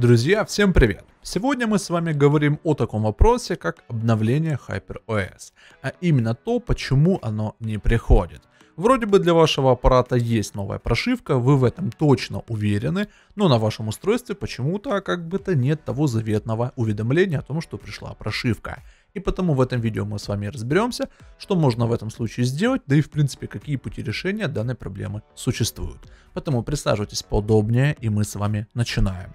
Друзья, всем привет! Сегодня мы с вами говорим о таком вопросе, как обновление HyperOS, а именно то, почему оно не приходит. Вроде бы для вашего аппарата есть новая прошивка, вы в этом точно уверены, но на вашем устройстве почему-то как бы то нет того заветного уведомления о том, что пришла прошивка. И потому в этом видео мы с вами разберемся, что можно в этом случае сделать, да и в принципе какие пути решения данной проблемы существуют. Поэтому присаживайтесь поудобнее и мы с вами начинаем.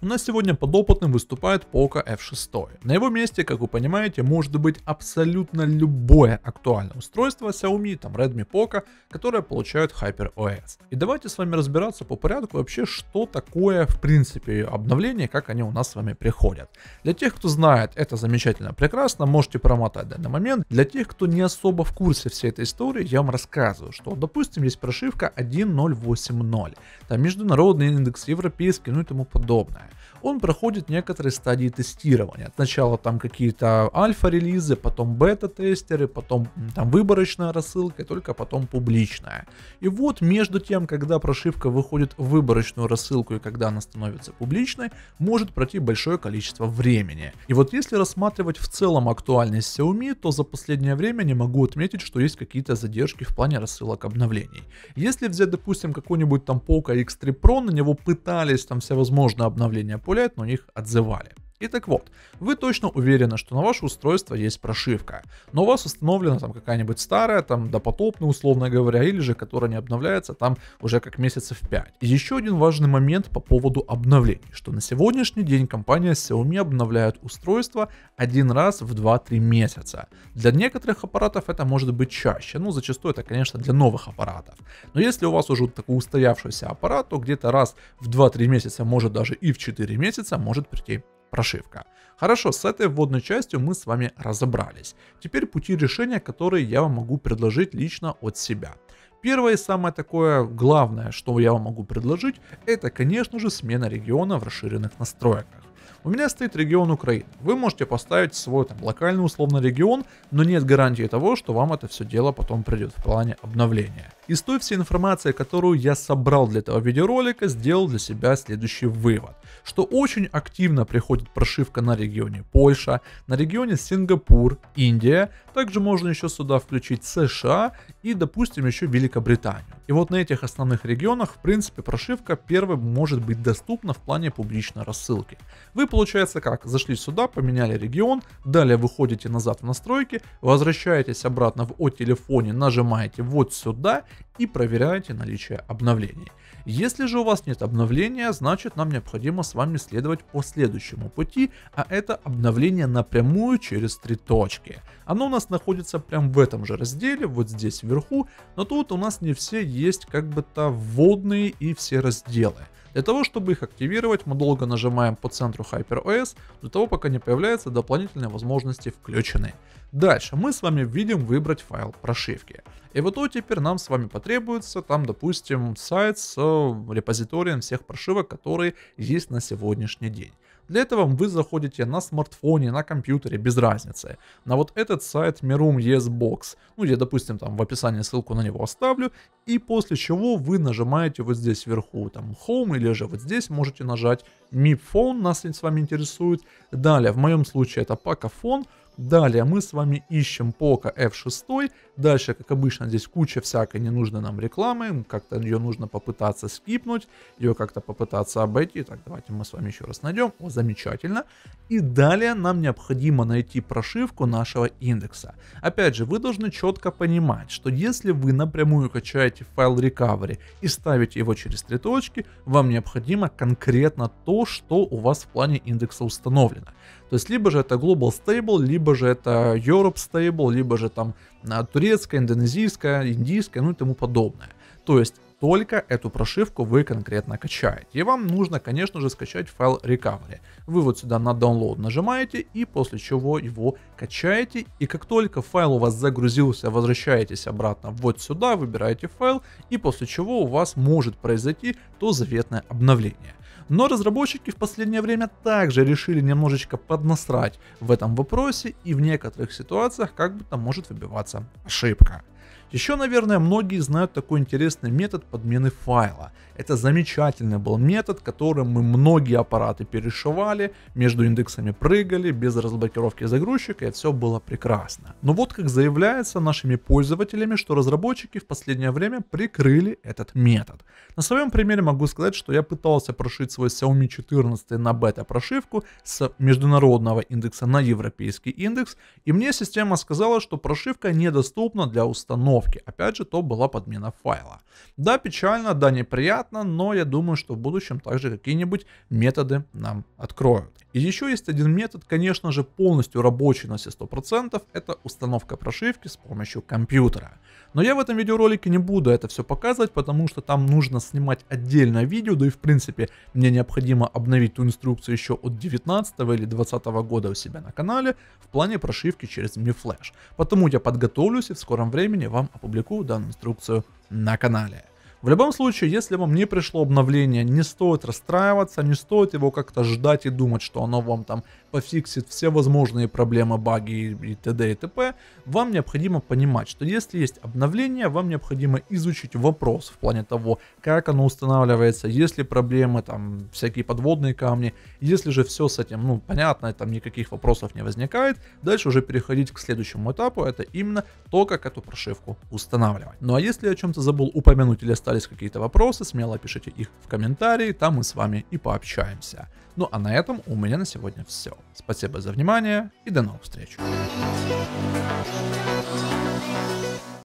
У нас сегодня подопытным выступает полка F6. На его месте, как вы понимаете, может быть абсолютно любое актуальное устройство Xiaomi, там Redmi Poco, которое получает HyperOS. И давайте с вами разбираться по порядку вообще, что такое в принципе обновление, как они у нас с вами приходят. Для тех, кто знает, это замечательно, прекрасно, можете промотать данный момент. Для тех, кто не особо в курсе всей этой истории, я вам рассказываю, что, допустим, есть прошивка 1.0.8.0, там международный индекс европейский, ну и тому подобное такая. Он проходит некоторые стадии тестирования. Сначала там какие-то альфа-релизы, потом бета-тестеры, потом там выборочная рассылка, и только потом публичная. И вот между тем, когда прошивка выходит в выборочную рассылку и когда она становится публичной, может пройти большое количество времени. И вот если рассматривать в целом актуальность Xiaomi, то за последнее время не могу отметить, что есть какие-то задержки в плане рассылок обновлений. Если взять, допустим, какой-нибудь там Poco X3 Pro, на него пытались там всевозможные обновления объявления пуляют, но них отзывали. И так вот, вы точно уверены, что на ваше устройство есть прошивка, но у вас установлена там какая-нибудь старая, там допотопная, условно говоря, или же которая не обновляется там уже как месяцев 5. И еще один важный момент по поводу обновлений, что на сегодняшний день компания Xiaomi обновляет устройство один раз в 2-3 месяца. Для некоторых аппаратов это может быть чаще, ну зачастую это, конечно, для новых аппаратов. Но если у вас уже такой устоявшийся аппарат, то где-то раз в 2-3 месяца, может даже и в 4 месяца может прийти прошивка. Хорошо, с этой вводной частью мы с вами разобрались. Теперь пути решения, которые я вам могу предложить лично от себя. Первое и самое такое главное, что я вам могу предложить, это, конечно же, смена региона в расширенных настройках. У меня стоит регион Украины. Вы можете поставить свой там, локальный условно регион, но нет гарантии того, что вам это все дело потом придет в плане обновления. Из той всей информации, которую я собрал для этого видеоролика, сделал для себя следующий вывод, что очень активно приходит прошивка на регионе Польша, на регионе Сингапур, Индия, также можно еще сюда включить США и, допустим, еще Великобританию. И вот на этих основных регионах, в принципе, прошивка первой может быть доступна в плане публичной рассылки. Вы, получается, как, зашли сюда, поменяли регион, далее выходите назад в настройки, возвращаетесь обратно в о телефоне, нажимаете вот сюда и проверяете наличие обновлений. Если же у вас нет обновления, значит нам необходимо с вами следовать по следующему пути, а это обновление напрямую через три точки. Оно у нас находится прямо в этом же разделе, вот здесь вверху, но тут у нас не все есть как бы-то вводные и все разделы. Для того, чтобы их активировать, мы долго нажимаем по центру HyperOS, до того, пока не появляются дополнительные возможности включены. Дальше мы с вами видим выбрать файл прошивки. И вот тут теперь нам с вами потребуется там, допустим, сайт с э, репозиторием всех прошивок, которые есть на сегодняшний день. Для этого вы заходите на смартфоне, на компьютере, без разницы. На вот этот сайт Mirum ESBox. Ну, я, допустим, там в описании ссылку на него оставлю. И после чего вы нажимаете вот здесь вверху, там Home, или же вот здесь можете нажать MIP Phone, нас с вами интересует. Далее, в моем случае это Pacaphone. Далее мы с вами ищем пока F6. Дальше, как обычно, здесь куча всякой ненужной нам рекламы. Ну, как-то ее нужно попытаться скипнуть, ее как-то попытаться обойти. Так, давайте мы с вами еще раз найдем. О, замечательно. И далее нам необходимо найти прошивку нашего индекса. Опять же, вы должны четко понимать, что если вы напрямую качаете файл recovery и ставите его через три точки, вам необходимо конкретно то, что у вас в плане индекса установлено. То есть либо же это Global Stable, либо же это Europe Stable, либо же там а, турецкая, индонезийская, индийская, ну и тому подобное. То есть только эту прошивку вы конкретно качаете. И вам нужно, конечно же, скачать файл recovery. Вы вот сюда на download нажимаете и после чего его качаете. И как только файл у вас загрузился, возвращаетесь обратно вот сюда, выбираете файл и после чего у вас может произойти то заветное обновление. Но разработчики в последнее время также решили немножечко поднасрать в этом вопросе и в некоторых ситуациях как бы там может выбиваться ошибка. Еще, наверное, многие знают такой интересный метод подмены файла. Это замечательный был метод, которым мы многие аппараты перешивали, между индексами прыгали, без разблокировки загрузчика, и все было прекрасно. Но вот как заявляется нашими пользователями, что разработчики в последнее время прикрыли этот метод. На своем примере могу сказать, что я пытался прошить свой Xiaomi 14 на бета-прошивку с международного индекса на европейский индекс, и мне система сказала, что прошивка недоступна для установки установки. Опять же, то была подмена файла. Да, печально, да, неприятно, но я думаю, что в будущем также какие-нибудь методы нам откроют. И еще есть один метод, конечно же, полностью рабочий на все 100%, это установка прошивки с помощью компьютера. Но я в этом видеоролике не буду это все показывать, потому что там нужно снимать отдельное видео, да и в принципе мне необходимо обновить ту инструкцию еще от 19 или 20 года у себя на канале в плане прошивки через MiFlash. Потому я подготовлюсь и в скором времени вам опубликую данную инструкцию на канале. В любом случае, если вам не пришло обновление, не стоит расстраиваться, не стоит его как-то ждать и думать, что оно вам там пофиксит все возможные проблемы, баги и т.д. и т.п. Вам необходимо понимать, что если есть обновление, вам необходимо изучить вопрос в плане того, как оно устанавливается, есть ли проблемы, там, всякие подводные камни. Если же все с этим, ну, понятно, там никаких вопросов не возникает, дальше уже переходить к следующему этапу, это именно то, как эту прошивку устанавливать. Ну а если я о чем-то забыл упомянуть или оставить остались какие-то вопросы, смело пишите их в комментарии, там мы с вами и пообщаемся. Ну а на этом у меня на сегодня все. Спасибо за внимание и до новых встреч.